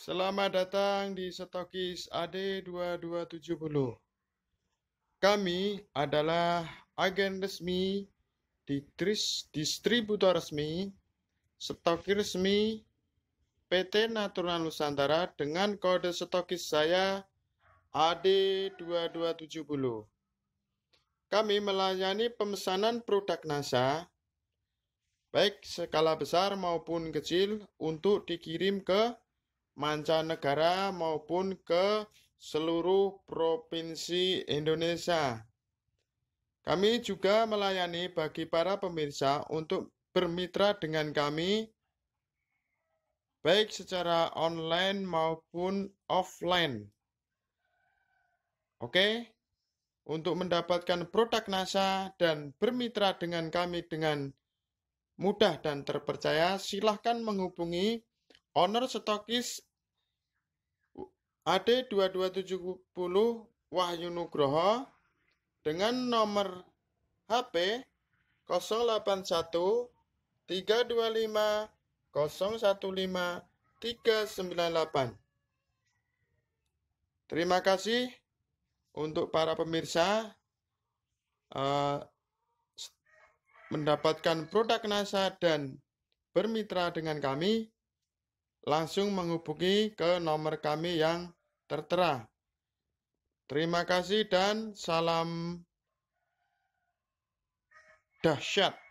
Selamat datang di Stokis AD2270. Kami adalah agen resmi di tris distributor resmi, Stokis resmi PT Natural Nusantara dengan kode stokis saya AD2270. Kami melayani pemesanan produk NASA baik skala besar maupun kecil untuk dikirim ke mancanegara maupun ke seluruh provinsi Indonesia. Kami juga melayani bagi para pemirsa untuk bermitra dengan kami baik secara online maupun offline. Oke, untuk mendapatkan produk NASA dan bermitra dengan kami dengan mudah dan terpercaya, silahkan menghubungi Owner stokis AD2270 Wahyu Nugroho dengan nomor HP 081 325 015 398 Terima kasih untuk para pemirsa uh, mendapatkan produk NASA dan bermitra dengan kami langsung menghubungi ke nomor kami yang tertera. Terima kasih dan salam dahsyat.